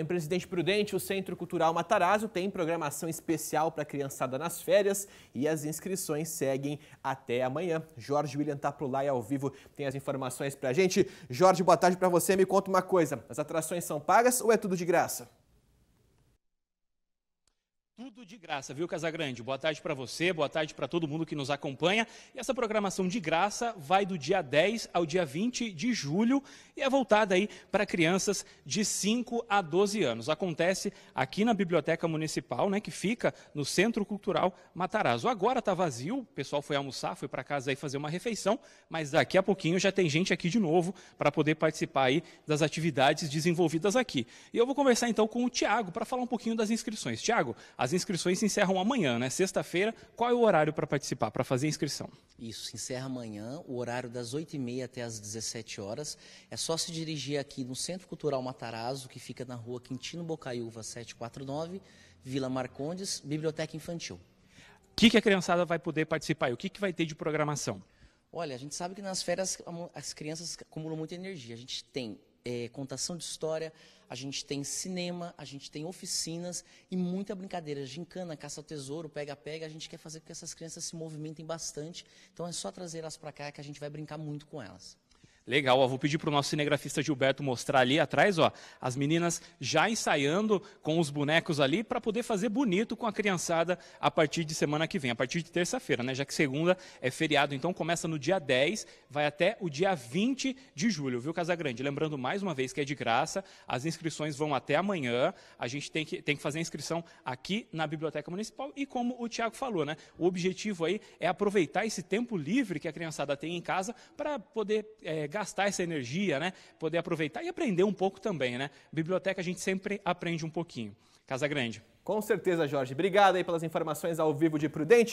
Em Presidente Prudente, o Centro Cultural Matarazzo tem programação especial para a criançada nas férias e as inscrições seguem até amanhã. Jorge William está por lá e ao vivo tem as informações para a gente. Jorge, boa tarde para você. Me conta uma coisa, as atrações são pagas ou é tudo de graça? Tudo de graça, viu, Casagrande? Boa tarde para você, boa tarde para todo mundo que nos acompanha. E essa programação de graça vai do dia 10 ao dia 20 de julho e é voltada aí para crianças de 5 a 12 anos. Acontece aqui na Biblioteca Municipal, né, que fica no Centro Cultural Matarazzo. Agora está vazio, o pessoal foi almoçar, foi para casa aí fazer uma refeição, mas daqui a pouquinho já tem gente aqui de novo para poder participar aí das atividades desenvolvidas aqui. E eu vou conversar então com o Tiago para falar um pouquinho das inscrições. Tiago, as as inscrições se encerram amanhã, né? Sexta-feira. Qual é o horário para participar, para fazer a inscrição? Isso, se encerra amanhã, o horário das 8h30 até as 17 horas. É só se dirigir aqui no Centro Cultural Matarazzo, que fica na rua Quintino Bocaiúva 749, Vila Marcondes, Biblioteca Infantil. O que, que a criançada vai poder participar e o que, que vai ter de programação? Olha, a gente sabe que nas férias as crianças acumulam muita energia. A gente tem é, contação de história, a gente tem cinema, a gente tem oficinas e muita brincadeira. Gincana, caça-tesouro, ao pega-pega. A gente quer fazer com que essas crianças se movimentem bastante. Então é só trazer elas para cá que a gente vai brincar muito com elas. Legal, ó, vou pedir para o nosso cinegrafista Gilberto mostrar ali atrás, ó, as meninas já ensaiando com os bonecos ali para poder fazer bonito com a criançada a partir de semana que vem, a partir de terça-feira, né? Já que segunda é feriado, então começa no dia 10, vai até o dia 20 de julho, viu, Casagrande? Lembrando mais uma vez que é de graça, as inscrições vão até amanhã, a gente tem que, tem que fazer a inscrição aqui na Biblioteca Municipal e como o Tiago falou, né? O objetivo aí é aproveitar esse tempo livre que a criançada tem em casa para poder é, gastar essa energia, né? poder aproveitar e aprender um pouco também. Né? Biblioteca a gente sempre aprende um pouquinho. Casa Grande. Com certeza, Jorge. Obrigado aí pelas informações ao vivo de Prudente.